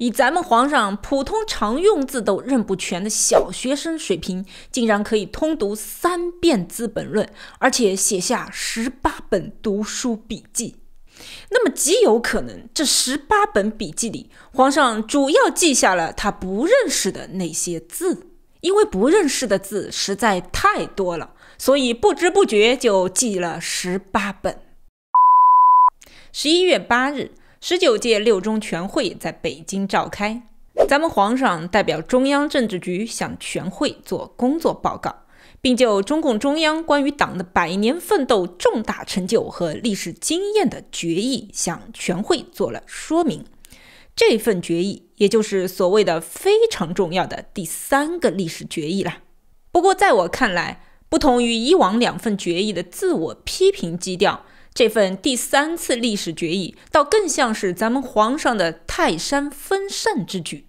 以咱们皇上普通常用字都认不全的小学生水平，竟然可以通读三遍《资本论》，而且写下十八本读书笔记。那么极有可能，这十八本笔记里，皇上主要记下了他不认识的那些字，因为不认识的字实在太多了，所以不知不觉就记了十八本。十一月八日。十九届六中全会在北京召开，咱们皇上代表中央政治局向全会作工作报告，并就中共中央关于党的百年奋斗重大成就和历史经验的决议向全会做了说明。这份决议，也就是所谓的非常重要的第三个历史决议了。不过，在我看来，不同于以往两份决议的自我批评基调。这份第三次历史决议，倒更像是咱们皇上的泰山封禅之举。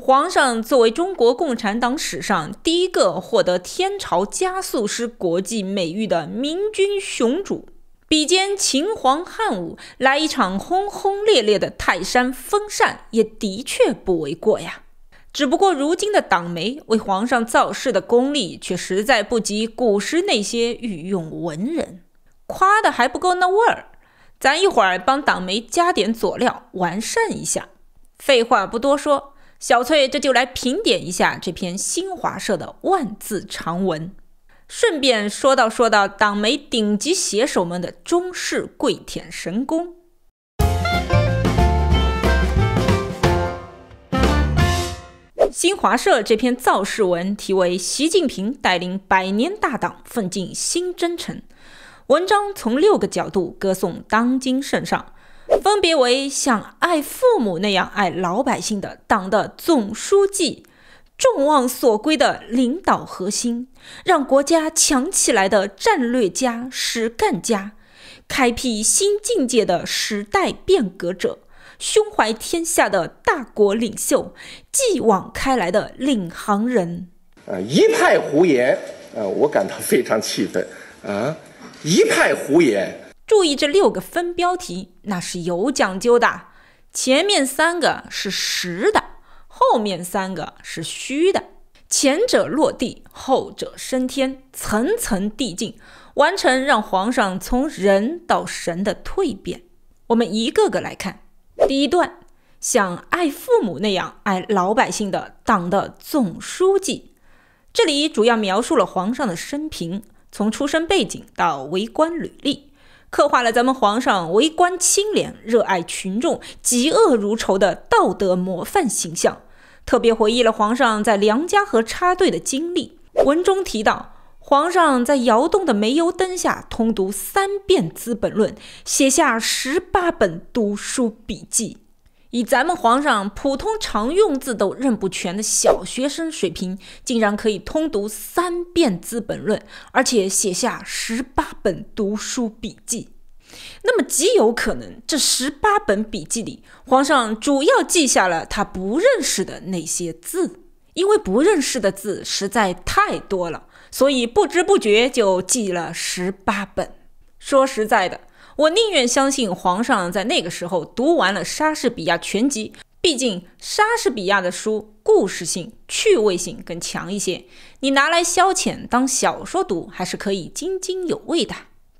皇上作为中国共产党史上第一个获得“天朝加速师”国际美誉的明君雄主，比肩秦皇汉武，来一场轰轰烈烈的泰山封禅，也的确不为过呀。只不过，如今的党媒为皇上造势的功力，却实在不及古时那些御用文人。夸的还不够那味儿，咱一会儿帮党媒加点佐料，完善一下。废话不多说，小翠这就来评点一下这篇新华社的万字长文，顺便说道说道党媒顶级写手们的中式跪舔神功。新华社这篇造势文题为《习近平带领百年大党奋进新征程》。文章从六个角度歌颂当今圣上，分别为像爱父母那样爱老百姓的党的总书记，众望所归的领导核心，让国家强起来的战略家、实干家，开辟新境界的时代变革者，胸怀天下的大国领袖，继往开来的领航人。呃，一派胡言！呃，我感到非常气愤！啊！一派胡言！注意这六个分标题，那是有讲究的。前面三个是实的，后面三个是虚的。前者落地，后者升天，层层递进，完成让皇上从人到神的蜕变。我们一个个来看。第一段，像爱父母那样爱老百姓的党的总书记，这里主要描述了皇上的生平。从出身背景到为官履历，刻画了咱们皇上为官清廉、热爱群众、嫉恶如仇的道德模范形象。特别回忆了皇上在梁家河插队的经历。文中提到，皇上在窑洞的煤油灯下通读三遍《资本论》，写下十八本读书笔记。以咱们皇上普通常用字都认不全的小学生水平，竟然可以通读三遍《资本论》，而且写下十八本读书笔记。那么极有可能，这十八本笔记里，皇上主要记下了他不认识的那些字，因为不认识的字实在太多了，所以不知不觉就记了十八本。说实在的。我宁愿相信皇上在那个时候读完了《莎士比亚全集》，毕竟莎士比亚的书故事性、趣味性更强一些，你拿来消遣当小说读还是可以津津有味的。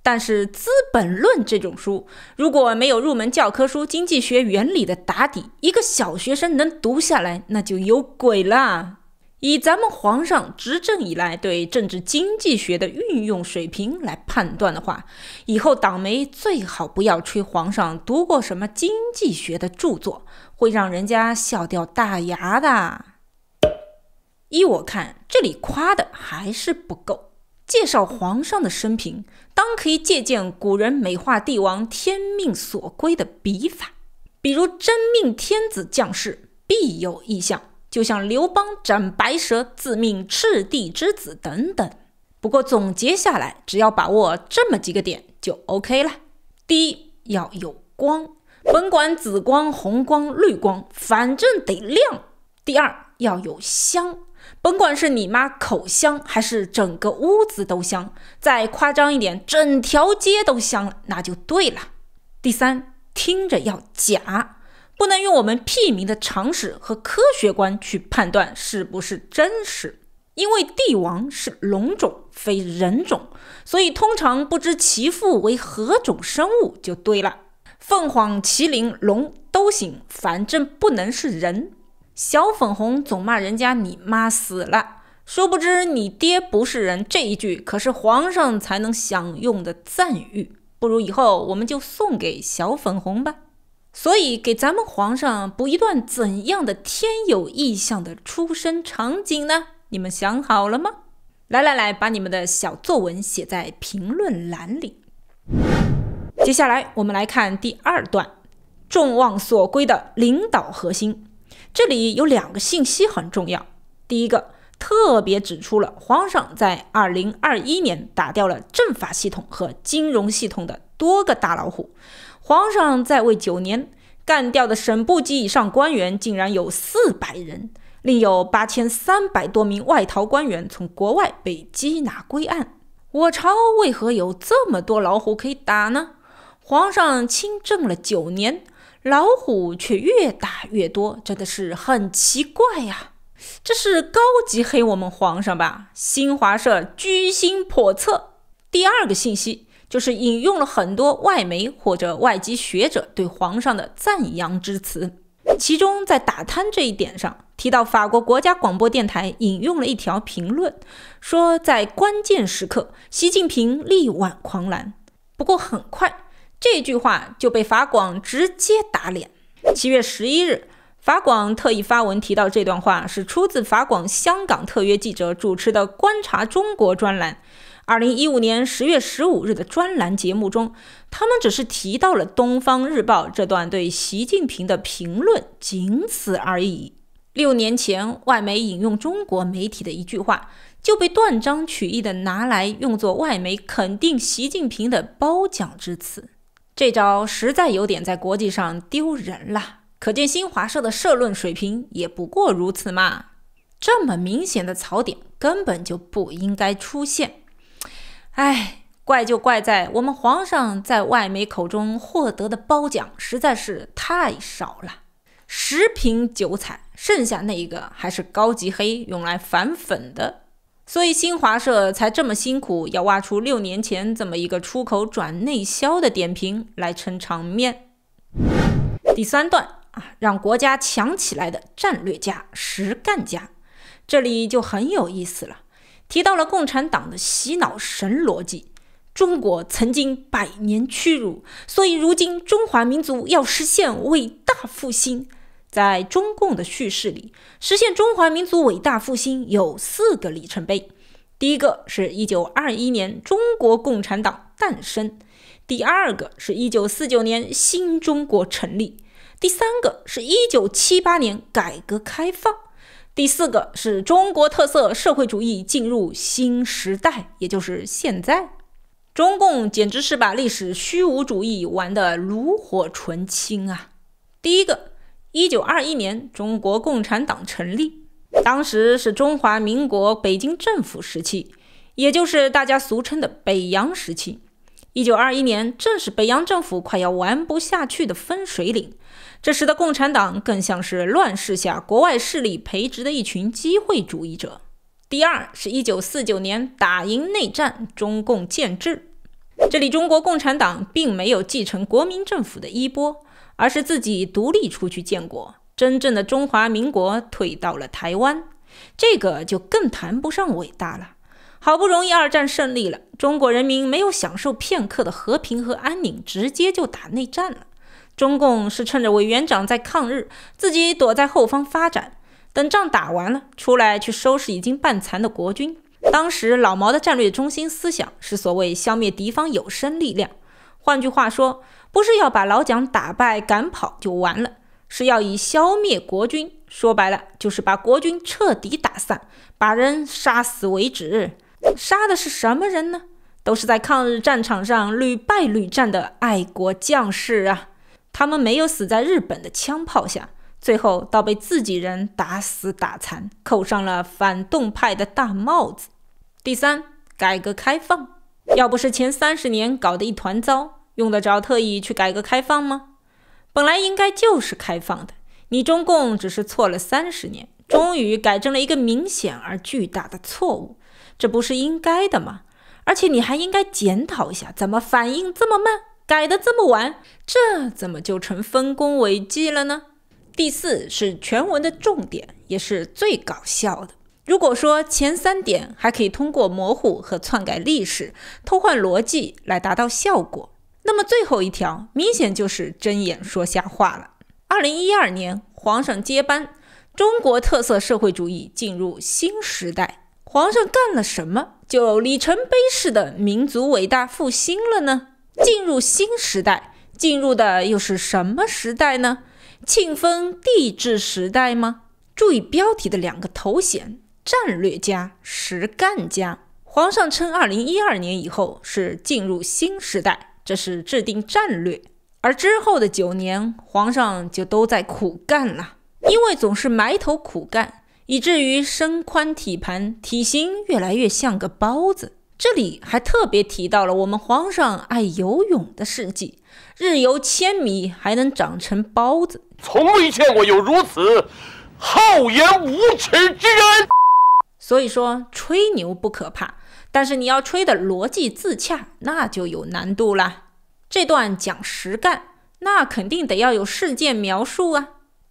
但是《资本论》这种书，如果没有入门教科书《经济学原理》的打底，一个小学生能读下来，那就有鬼了。以咱们皇上执政以来对政治经济学的运用水平来判断的话，以后党媒最好不要吹皇上读过什么经济学的著作，会让人家笑掉大牙的。依我看，这里夸的还是不够。介绍皇上的生平，当可以借鉴古人美化帝王天命所归的笔法，比如真命天子降世，必有异象。就像刘邦斩白蛇，自命赤帝之子等等。不过总结下来，只要把握这么几个点就 OK 了。第一要有光，甭管紫光、红光、绿光，反正得亮。第二要有香，甭管是你妈口香，还是整个屋子都香，再夸张一点，整条街都香了，那就对了。第三听着要假。不能用我们屁民的常识和科学观去判断是不是真实，因为帝王是龙种非人种，所以通常不知其父为何种生物就对了。凤凰、麒麟、龙都行，反正不能是人。小粉红总骂人家你妈死了，殊不知你爹不是人。这一句可是皇上才能享用的赞誉，不如以后我们就送给小粉红吧。所以，给咱们皇上补一段怎样的天有异象的出生场景呢？你们想好了吗？来来来，把你们的小作文写在评论栏里。接下来，我们来看第二段，众望所归的领导核心。这里有两个信息很重要。第一个，特别指出了皇上在2021年打掉了政法系统和金融系统的多个大老虎。皇上在位九年，干掉的省部级以上官员竟然有四百人，另有八千三百多名外逃官员从国外被缉拿归案。我朝为何有这么多老虎可以打呢？皇上亲政了九年，老虎却越打越多，真的是很奇怪呀！这是高级黑我们皇上吧？新华社居心叵测。第二个信息。就是引用了很多外媒或者外籍学者对皇上的赞扬之词，其中在打贪这一点上，提到法国国家广播电台引用了一条评论，说在关键时刻，习近平力挽狂澜。不过很快，这句话就被法广直接打脸。七月十一日，法广特意发文提到这段话是出自法广香港特约记者主持的《观察中国》专栏。二零一五年十月十五日的专栏节目中，他们只是提到了《东方日报》这段对习近平的评论，仅此而已。六年前，外媒引用中国媒体的一句话，就被断章取义的拿来用作外媒肯定习近平的褒奖之词，这招实在有点在国际上丢人了。可见新华社的社论水平也不过如此嘛！这么明显的槽点，根本就不应该出现。哎，怪就怪在我们皇上在外媒口中获得的褒奖实在是太少了，十瓶酒彩，剩下那一个还是高级黑用来反粉的，所以新华社才这么辛苦要挖出六年前这么一个出口转内销的点评来撑场面。第三段啊，让国家强起来的战略家、实干家，这里就很有意思了。提到了共产党的洗脑神逻辑，中国曾经百年屈辱，所以如今中华民族要实现伟大复兴。在中共的叙事里，实现中华民族伟大复兴有四个里程碑：第一个是一九二一年中国共产党诞生，第二个是一九四九年新中国成立，第三个是一九七八年改革开放。第四个是中国特色社会主义进入新时代，也就是现在。中共简直是把历史虚无主义玩得炉火纯青啊！第一个，一九二一年中国共产党成立，当时是中华民国北京政府时期，也就是大家俗称的北洋时期。一九二一年正是北洋政府快要玩不下去的分水岭。这时的共产党更像是乱世下国外势力培植的一群机会主义者。第二是1949年打赢内战，中共建制。这里中国共产党并没有继承国民政府的衣钵，而是自己独立出去建国。真正的中华民国退到了台湾，这个就更谈不上伟大了。好不容易二战胜利了，中国人民没有享受片刻的和平和安宁，直接就打内战了。中共是趁着委员长在抗日，自己躲在后方发展，等仗打完了出来去收拾已经半残的国军。当时老毛的战略中心思想是所谓消灭敌方有生力量，换句话说，不是要把老蒋打败赶跑就完了，是要以消灭国军。说白了，就是把国军彻底打散，把人杀死为止。杀的是什么人呢？都是在抗日战场上屡败屡战的爱国将士啊！他们没有死在日本的枪炮下，最后倒被自己人打死打残，扣上了反动派的大帽子。第三，改革开放，要不是前三十年搞得一团糟，用得着特意去改革开放吗？本来应该就是开放的，你中共只是错了三十年，终于改正了一个明显而巨大的错误，这不是应该的吗？而且你还应该检讨一下，怎么反应这么慢？改得这么晚，这怎么就成丰功伟绩了呢？第四是全文的重点，也是最搞笑的。如果说前三点还可以通过模糊和篡改历史、偷换逻辑来达到效果，那么最后一条明显就是睁眼说瞎话了。二零一二年，皇上接班，中国特色社会主义进入新时代。皇上干了什么，就里程碑式的民族伟大复兴了呢？进入新时代，进入的又是什么时代呢？庆丰帝制时代吗？注意标题的两个头衔：战略家、实干家。皇上称2012年以后是进入新时代，这是制定战略；而之后的九年，皇上就都在苦干了，因为总是埋头苦干，以至于身宽体盘，体型越来越像个包子。这里还特别提到了我们皇上爱游泳的事迹，日游千米还能长成包子，从未见过有如此厚颜无耻之人。所以说，吹牛不可怕，但是你要吹的逻辑自洽，那就有难度了。这段讲实干，那肯定得要有事件描述啊。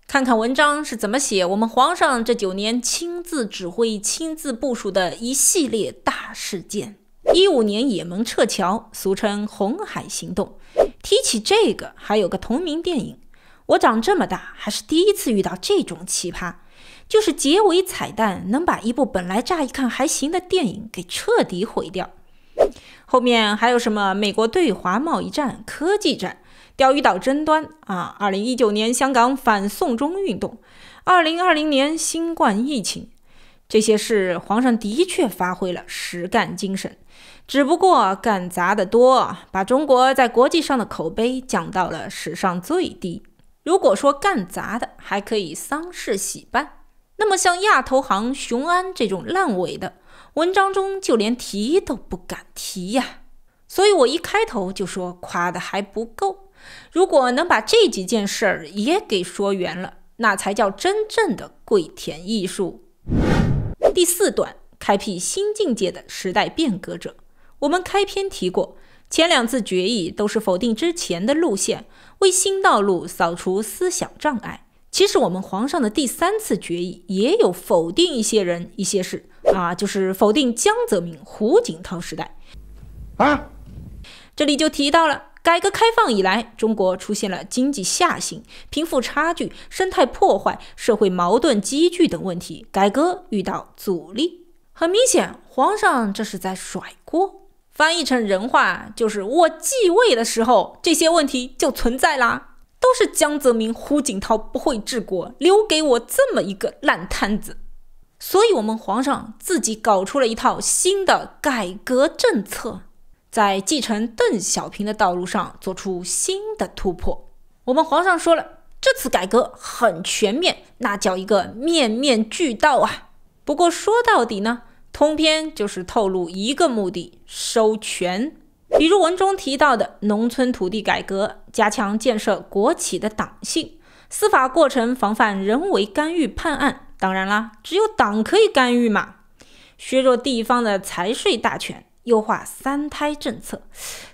看看文章是怎么写我们皇上这九年亲自指挥、亲自部署的一系列大事件。一五年也门撤侨，俗称红海行动。提起这个，还有个同名电影。我长这么大，还是第一次遇到这种奇葩，就是结尾彩蛋能把一部本来乍一看还行的电影给彻底毁掉。后面还有什么美国对华贸易战、科技战、钓鱼岛争端啊？二零一九年香港反送中运动，二零二零年新冠疫情，这些事皇上的确发挥了实干精神。只不过干砸的多，把中国在国际上的口碑降到了史上最低。如果说干砸的还可以丧事喜办，那么像亚投行、雄安这种烂尾的，文章中就连提都不敢提呀。所以我一开头就说夸的还不够，如果能把这几件事儿也给说圆了，那才叫真正的跪舔艺术。第四段，开辟新境界的时代变革者。我们开篇提过，前两次决议都是否定之前的路线，为新道路扫除思想障碍。其实我们皇上的第三次决议也有否定一些人、一些事，啊，就是否定江泽民、胡锦涛时代。啊，这里就提到了改革开放以来，中国出现了经济下行、贫富差距、生态破坏、社会矛盾积聚等问题，改革遇到阻力。很明显，皇上这是在甩锅。翻译成人话，就是我继位的时候，这些问题就存在啦，都是江泽民、胡锦涛不会治国，留给我这么一个烂摊子。所以，我们皇上自己搞出了一套新的改革政策，在继承邓小平的道路上做出新的突破。我们皇上说了，这次改革很全面，那叫一个面面俱到啊。不过说到底呢。通篇就是透露一个目的：收权。比如文中提到的农村土地改革、加强建设国企的党性、司法过程防范人为干预判案。当然啦，只有党可以干预嘛。削弱地方的财税大权，优化三胎政策，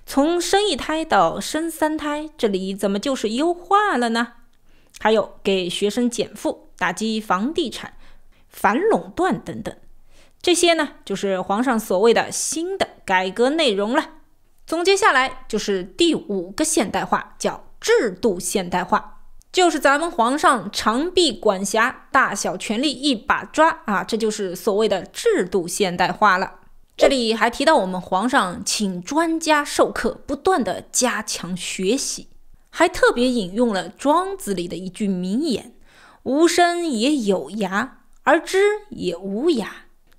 从生一胎到生三胎，这里怎么就是优化了呢？还有给学生减负、打击房地产、反垄断等等。这些呢，就是皇上所谓的新的改革内容了。总结下来，就是第五个现代化，叫制度现代化，就是咱们皇上长臂管辖，大小权力一把抓啊，这就是所谓的制度现代化了。这里还提到我们皇上请专家授课，不断的加强学习，还特别引用了庄子里的一句名言：“无身也有涯，而知也无涯。”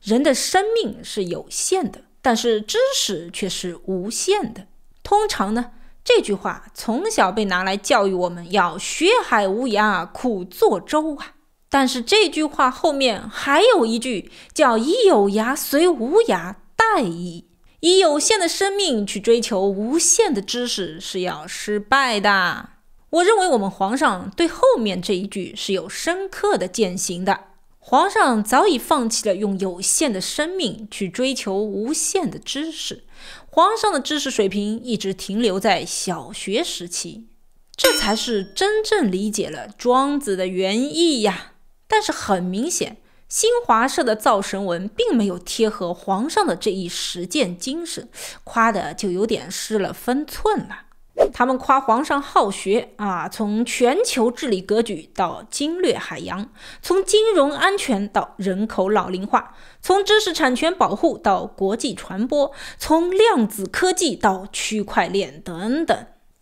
人的生命是有限的，但是知识却是无限的。通常呢，这句话从小被拿来教育我们要学海无涯苦作舟啊。但是这句话后面还有一句叫“以有涯随无涯”，殆矣”，以有限的生命去追求无限的知识是要失败的。我认为我们皇上对后面这一句是有深刻的践行的。皇上早已放弃了用有限的生命去追求无限的知识，皇上的知识水平一直停留在小学时期，这才是真正理解了庄子的原意呀。但是很明显，新华社的造神文并没有贴合皇上的这一实践精神，夸的就有点失了分寸了。他们夸皇上好学啊，从全球治理格局到经略海洋，从金融安全到人口老龄化，从知识产权保护到国际传播，从量子科技到区块链等等。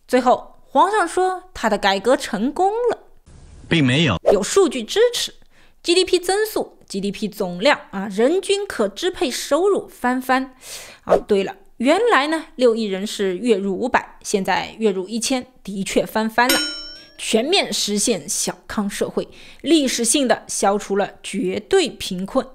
最后，皇上说他的改革成功了，并没有，有数据支持，GDP 增速、GDP 总量啊，人均可支配收入翻番。啊。对了。原来呢，六亿人是月入五百，现在月入一千，的确翻番了，全面实现小康社会，历史性的消除了绝对贫困，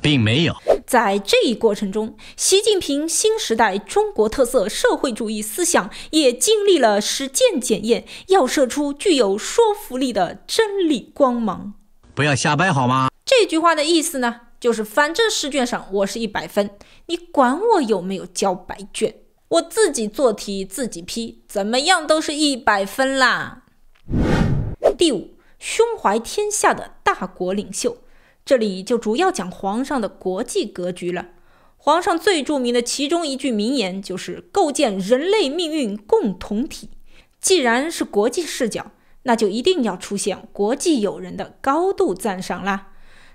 并没有。在这一过程中，习近平新时代中国特色社会主义思想也经历了实践检验，要射出具有说服力的真理光芒。不要瞎掰好吗？这句话的意思呢？就是反正试卷上我是一百分，你管我有没有交白卷，我自己做题自己批，怎么样都是一百分啦。第五，胸怀天下的大国领袖，这里就主要讲皇上的国际格局了。皇上最著名的其中一句名言就是“构建人类命运共同体”。既然是国际视角，那就一定要出现国际友人的高度赞赏啦。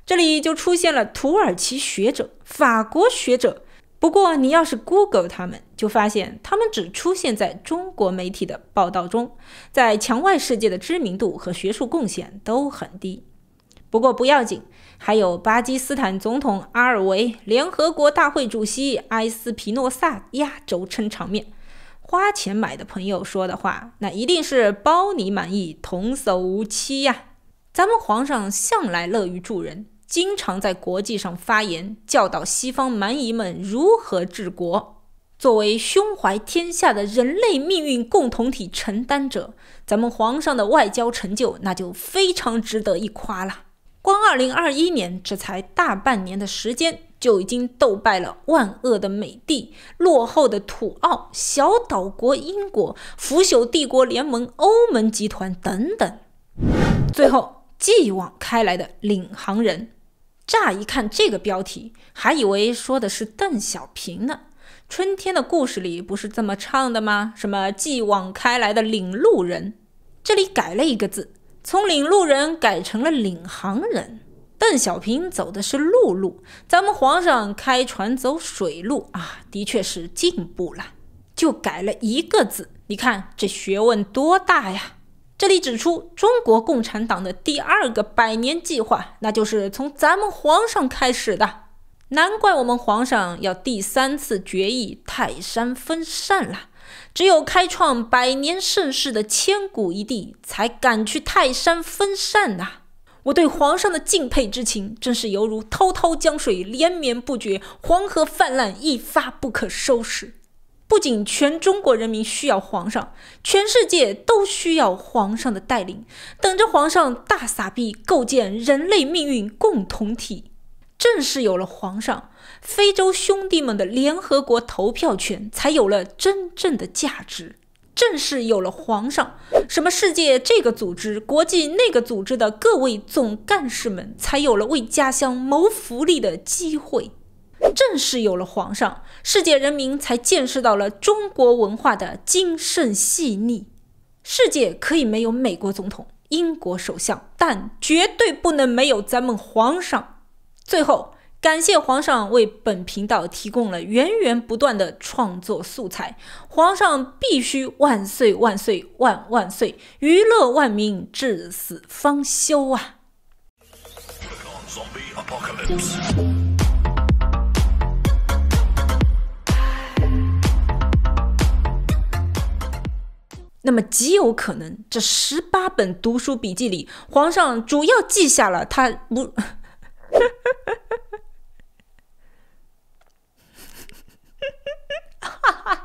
这里就出现了土耳其学者、法国学者。不过，你要是 Google 他们，就发现他们只出现在中国媒体的报道中，在墙外世界的知名度和学术贡献都很低。不过不要紧，还有巴基斯坦总统阿尔维、联合国大会主席埃斯皮诺萨压轴撑场面。花钱买的朋友说的话，那一定是包你满意，童叟无欺呀。咱们皇上向来乐于助人。经常在国际上发言，教导西方蛮夷们如何治国。作为胸怀天下的人类命运共同体承担者，咱们皇上的外交成就那就非常值得一夸了。光2021年，这才大半年的时间，就已经斗败了万恶的美帝、落后的土澳、小岛国英国、腐朽帝国联盟、欧盟集团等等。最后。继往开来的领航人，乍一看这个标题，还以为说的是邓小平呢。春天的故事里不是这么唱的吗？什么继往开来的领路人？这里改了一个字，从领路人改成了领航人。邓小平走的是陆路，咱们皇上开船走水路啊，的确是进步了。就改了一个字，你看这学问多大呀！这里指出，中国共产党的第二个百年计划，那就是从咱们皇上开始的。难怪我们皇上要第三次决议泰山分善了。只有开创百年盛世的千古一帝，才敢去泰山分善啊！我对皇上的敬佩之情，真是犹如滔滔江水连绵不绝，黄河泛滥一发不可收拾。不仅全中国人民需要皇上，全世界都需要皇上的带领，等着皇上大撒币构建人类命运共同体。正是有了皇上，非洲兄弟们的联合国投票权才有了真正的价值；正是有了皇上，什么世界这个组织、国际那个组织的各位总干事们才有了为家乡谋福利的机会。正是有了皇上，世界人民才见识到了中国文化的精深细腻。世界可以没有美国总统、英国首相，但绝对不能没有咱们皇上。最后，感谢皇上为本频道提供了源源不断的创作素材。皇上必须万岁万岁万万岁！娱乐万民，至死方休啊！那么极有可能，这十八本读书笔记里，皇上主要记下了他不。